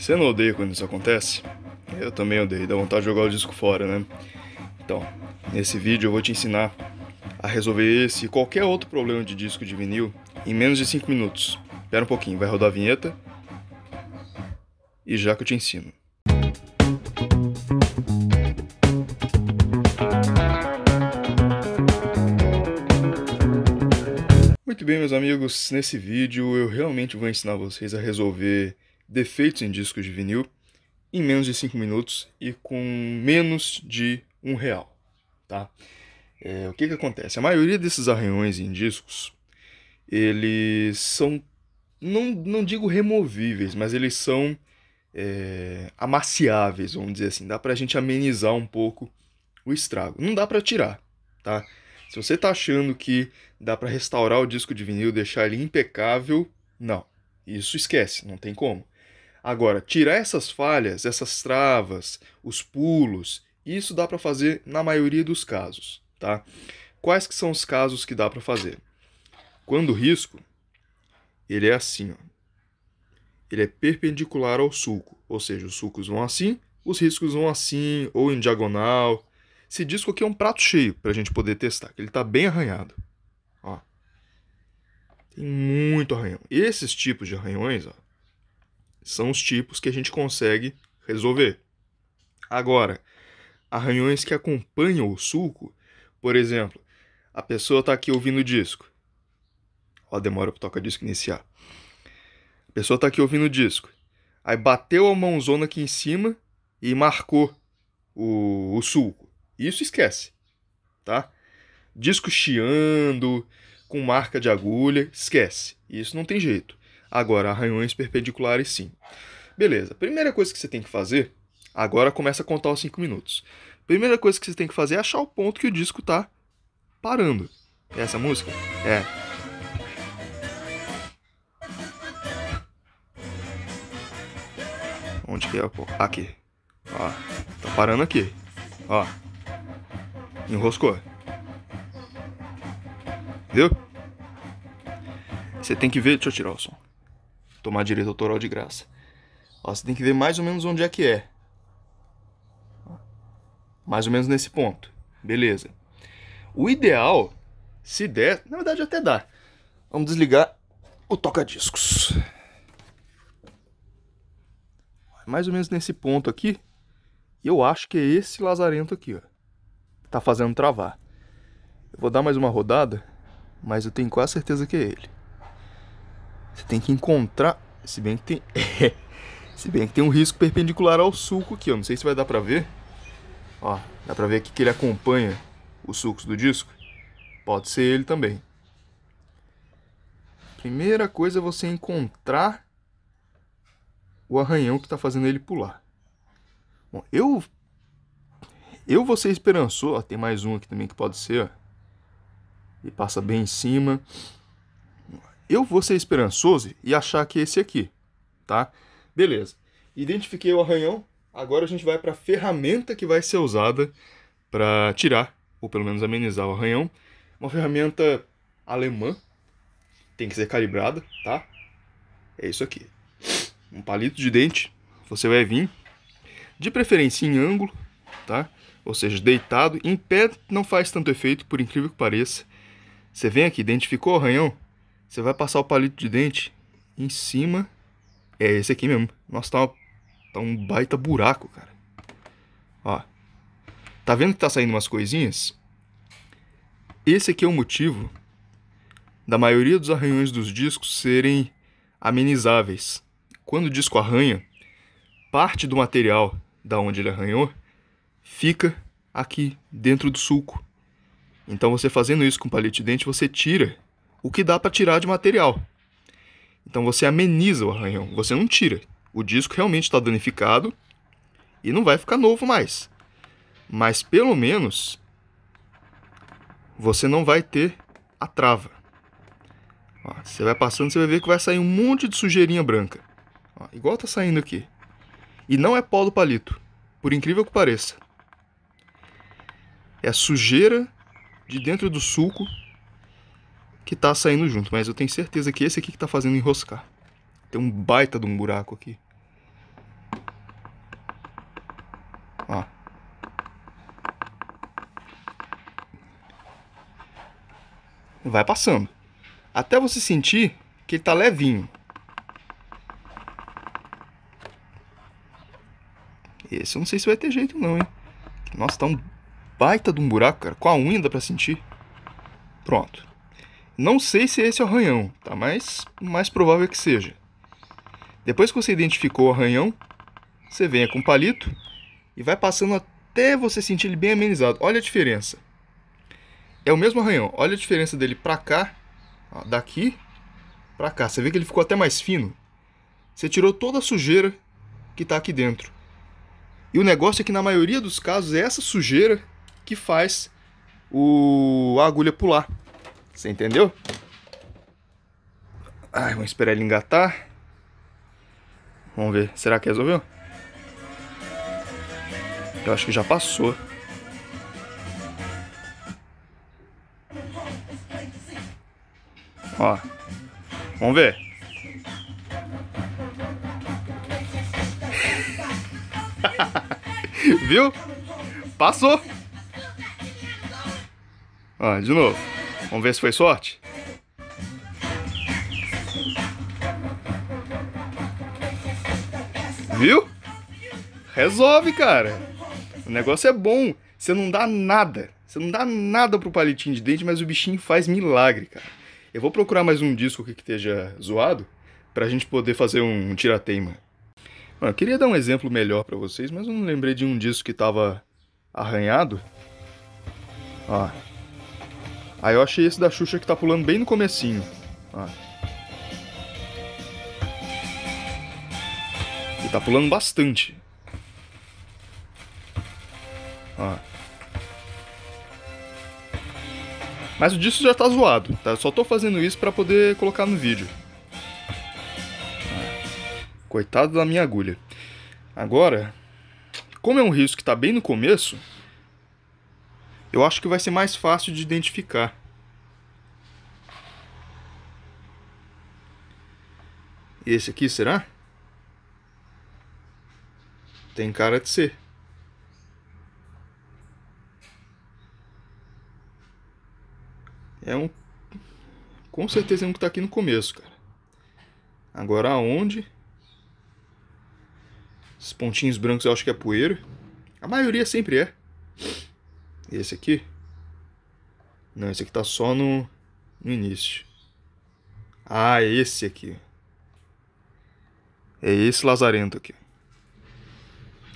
Você não odeia quando isso acontece? Eu também odeio, dá vontade de jogar o disco fora, né? Então, nesse vídeo eu vou te ensinar a resolver esse e qualquer outro problema de disco de vinil em menos de 5 minutos. Espera um pouquinho, vai rodar a vinheta e já que eu te ensino. Muito bem, meus amigos, nesse vídeo eu realmente vou ensinar vocês a resolver defeitos em discos de vinil em menos de 5 minutos e com menos de um real, tá? É, o que que acontece? A maioria desses arranhões em discos, eles são, não, não digo removíveis, mas eles são é, amaciáveis, vamos dizer assim. Dá para a gente amenizar um pouco o estrago. Não dá para tirar, tá? Se você está achando que dá para restaurar o disco de vinil, deixar ele impecável, não. Isso esquece, não tem como. Agora, tirar essas falhas, essas travas, os pulos, isso dá para fazer na maioria dos casos, tá? Quais que são os casos que dá para fazer? Quando o risco, ele é assim, ó. Ele é perpendicular ao sulco, ou seja, os sulcos vão assim, os riscos vão assim, ou em diagonal. Esse disco aqui é um prato cheio para a gente poder testar, que ele está bem arranhado. Ó. Tem muito arranhão. Esses tipos de arranhões, ó, são os tipos que a gente consegue resolver. Agora, arranhões que acompanham o sulco, por exemplo, a pessoa está aqui ouvindo o disco. Ó, demora para tocar disco iniciar. A pessoa está aqui ouvindo o disco. Aí bateu a mãozona aqui em cima e marcou o, o sulco. Isso esquece, tá? Disco chiando, com marca de agulha, esquece. Isso não tem jeito. Agora, arranhões perpendiculares, sim. Beleza, primeira coisa que você tem que fazer, agora começa a contar os 5 minutos. Primeira coisa que você tem que fazer é achar o ponto que o disco está parando. É essa música é. Onde que é, pô? Aqui. Ó, tá parando aqui. Ó. Enroscou. Viu? Você tem que ver. Deixa eu tirar o som tomar direito autoral de graça. Ó, você tem que ver mais ou menos onde é que é. Mais ou menos nesse ponto. Beleza. O ideal, se der, na verdade até dá. Vamos desligar o toca-discos. É mais ou menos nesse ponto aqui. eu acho que é esse lazarento aqui, ó. Tá fazendo travar. Eu vou dar mais uma rodada, mas eu tenho quase certeza que é ele. Você tem que encontrar. Se bem que tem. se bem que tem um risco perpendicular ao sulco aqui, eu Não sei se vai dar pra ver. Ó, dá pra ver aqui que ele acompanha os sulcos do disco. Pode ser ele também. Primeira coisa é você encontrar o arranhão que está fazendo ele pular. Bom, eu. Eu vou ser esperançoso. Ó, tem mais um aqui também que pode ser. Ó. Ele passa bem em cima. Eu vou ser esperançoso e achar que é esse aqui, tá? Beleza. Identifiquei o arranhão. Agora a gente vai para a ferramenta que vai ser usada para tirar, ou pelo menos amenizar o arranhão. Uma ferramenta alemã. Tem que ser calibrada, tá? É isso aqui. Um palito de dente. Você vai vir, de preferência em ângulo, tá? Ou seja, deitado. Em pé não faz tanto efeito, por incrível que pareça. Você vem aqui, identificou o arranhão? Você vai passar o palito de dente em cima. É esse aqui mesmo. Nossa, tá, uma, tá um baita buraco, cara. Ó. Tá vendo que tá saindo umas coisinhas? Esse aqui é o motivo da maioria dos arranhões dos discos serem amenizáveis. Quando o disco arranha, parte do material da onde ele arranhou fica aqui dentro do sulco. Então você fazendo isso com palito de dente, você tira o que dá para tirar de material. Então você ameniza o arranhão, você não tira. O disco realmente está danificado e não vai ficar novo mais. Mas pelo menos você não vai ter a trava. Ó, você vai passando, você vai ver que vai sair um monte de sujeirinha branca. Ó, igual está saindo aqui. E não é pó do palito, por incrível que pareça. É a sujeira de dentro do sulco que tá saindo junto, mas eu tenho certeza que esse aqui que tá fazendo enroscar. Tem um baita de um buraco aqui. Ó. Vai passando. Até você sentir que ele tá levinho. Esse eu não sei se vai ter jeito não, hein? Nossa, tá um baita de um buraco, cara. Com a unha dá pra sentir. Pronto. Não sei se é esse é o arranhão, tá? mas mais provável é que seja. Depois que você identificou o arranhão, você vem com o palito e vai passando até você sentir ele bem amenizado. Olha a diferença. É o mesmo arranhão. Olha a diferença dele para cá, ó, daqui para cá. Você vê que ele ficou até mais fino. Você tirou toda a sujeira que está aqui dentro. E o negócio é que na maioria dos casos é essa sujeira que faz o... a agulha pular. Você entendeu? Ai, vamos esperar ele engatar. Vamos ver. Será que resolveu? Eu acho que já passou. Ó. Vamos ver. Viu? Passou. Ó, de novo. Vamos ver se foi sorte? Viu? Resolve, cara. O negócio é bom. Você não dá nada. Você não dá nada pro palitinho de dente, mas o bichinho faz milagre, cara. Eu vou procurar mais um disco que esteja zoado pra gente poder fazer um tirateima. Mano, eu queria dar um exemplo melhor para vocês, mas eu não lembrei de um disco que tava arranhado. Ó. Aí eu achei esse da Xuxa que tá pulando bem no comecinho. Ó. Ah. E tá pulando bastante. Ó. Ah. Mas o disco já tá zoado, tá? Eu só tô fazendo isso para poder colocar no vídeo. Ah. Coitado da minha agulha. Agora, como é um risco que tá bem no começo, eu acho que vai ser mais fácil de identificar. esse aqui, será? Tem cara de ser. É um... Com certeza é um que tá aqui no começo, cara. Agora aonde? Esses pontinhos brancos eu acho que é poeira. A maioria sempre é esse aqui? Não, esse aqui tá só no, no início. Ah, é esse aqui. É esse lazarento aqui.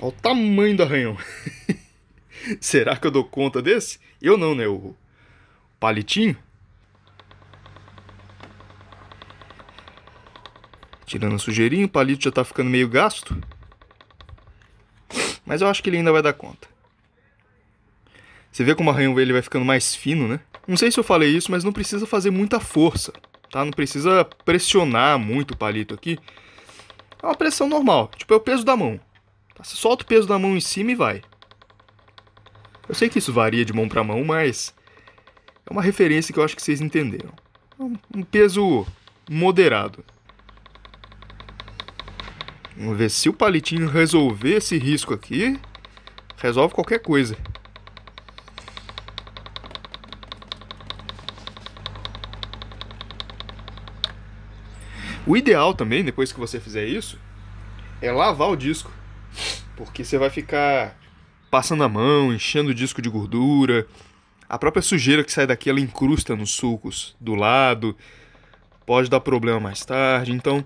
Olha o tamanho do arranhão. Será que eu dou conta desse? Eu não, né? O palitinho. Tirando sujeirinho o palito já tá ficando meio gasto. Mas eu acho que ele ainda vai dar conta. Você vê como o arranhão ele vai ficando mais fino, né? Não sei se eu falei isso, mas não precisa fazer muita força, tá? Não precisa pressionar muito o palito aqui. É uma pressão normal, tipo é o peso da mão. Tá? Você solta o peso da mão em cima e vai. Eu sei que isso varia de mão para mão, mas é uma referência que eu acho que vocês entenderam. É um peso moderado. Vamos ver se o palitinho resolver esse risco aqui, resolve qualquer coisa. O ideal também, depois que você fizer isso, é lavar o disco. Porque você vai ficar passando a mão, enchendo o disco de gordura. A própria sujeira que sai daqui, ela incrusta nos sulcos do lado. Pode dar problema mais tarde. Então,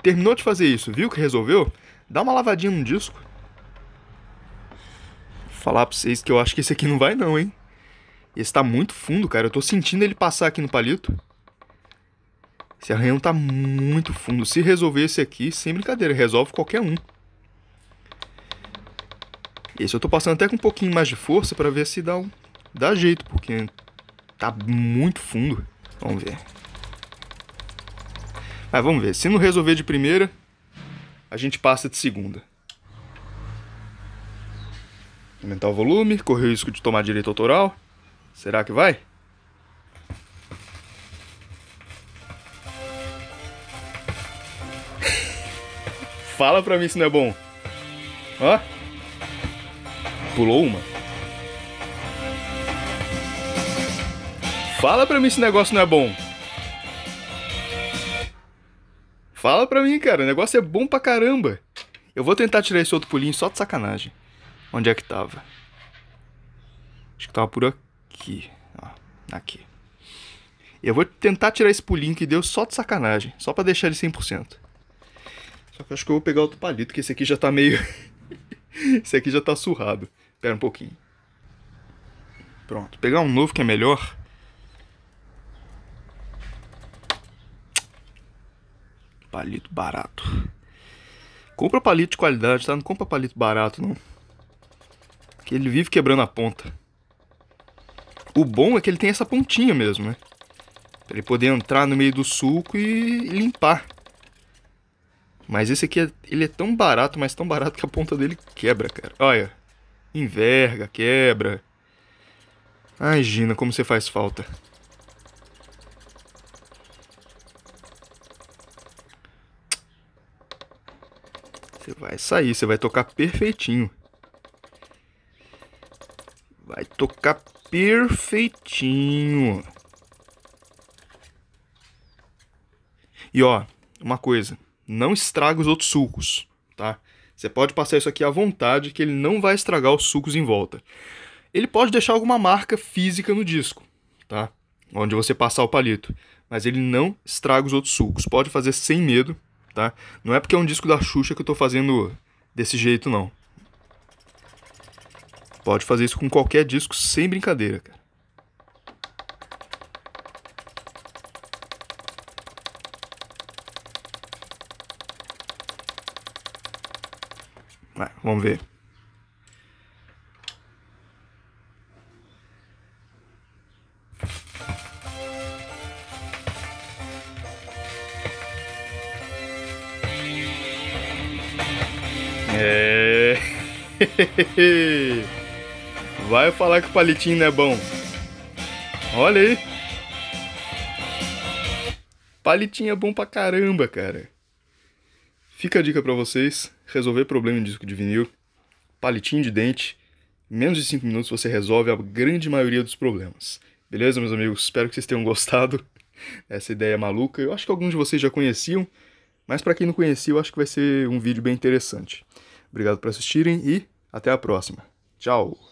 terminou de fazer isso, viu que resolveu? Dá uma lavadinha no disco. Vou falar pra vocês que eu acho que esse aqui não vai não, hein? Esse tá muito fundo, cara. Eu tô sentindo ele passar aqui no palito. Esse arranhão tá muito fundo. Se resolver esse aqui, sem brincadeira, resolve qualquer um. Esse eu tô passando até com um pouquinho mais de força para ver se dá, um, dá jeito, porque tá muito fundo. Vamos ver. Mas vamos ver. Se não resolver de primeira, a gente passa de segunda. Aumentar o volume, correr o risco de tomar direito autoral. Será que vai? Fala pra mim se não é bom. Ó. Pulou uma. Fala pra mim se o negócio não é bom. Fala pra mim, cara. O negócio é bom pra caramba. Eu vou tentar tirar esse outro pulinho só de sacanagem. Onde é que tava? Acho que tava por aqui. Ó, aqui. Eu vou tentar tirar esse pulinho que deu só de sacanagem. Só pra deixar ele 100%. Só que acho que eu vou pegar outro palito, que esse aqui já tá meio... esse aqui já tá surrado. espera um pouquinho. Pronto. Pegar um novo que é melhor. Palito barato. Compra palito de qualidade, tá? Não compra palito barato, não. Que ele vive quebrando a ponta. O bom é que ele tem essa pontinha mesmo, né? Pra ele poder entrar no meio do suco e limpar. Mas esse aqui, é, ele é tão barato, mas tão barato que a ponta dele quebra, cara. Olha, enverga, quebra. Imagina como você faz falta. Você vai sair, você vai tocar perfeitinho. Vai tocar perfeitinho. E ó, uma coisa não estraga os outros sucos, tá? Você pode passar isso aqui à vontade que ele não vai estragar os sucos em volta. Ele pode deixar alguma marca física no disco, tá? Onde você passar o palito, mas ele não estraga os outros sucos. Pode fazer sem medo, tá? Não é porque é um disco da Xuxa que eu tô fazendo desse jeito não. Pode fazer isso com qualquer disco sem brincadeira, cara. Vamos ver. É. Vai falar que o palitinho não é bom. Olha aí. Palitinho é bom pra caramba, cara. Fica a dica para vocês: resolver problema em disco de vinil, palitinho de dente, em menos de 5 minutos você resolve a grande maioria dos problemas. Beleza, meus amigos? Espero que vocês tenham gostado dessa ideia maluca. Eu acho que alguns de vocês já conheciam, mas para quem não conhecia, eu acho que vai ser um vídeo bem interessante. Obrigado por assistirem e até a próxima. Tchau!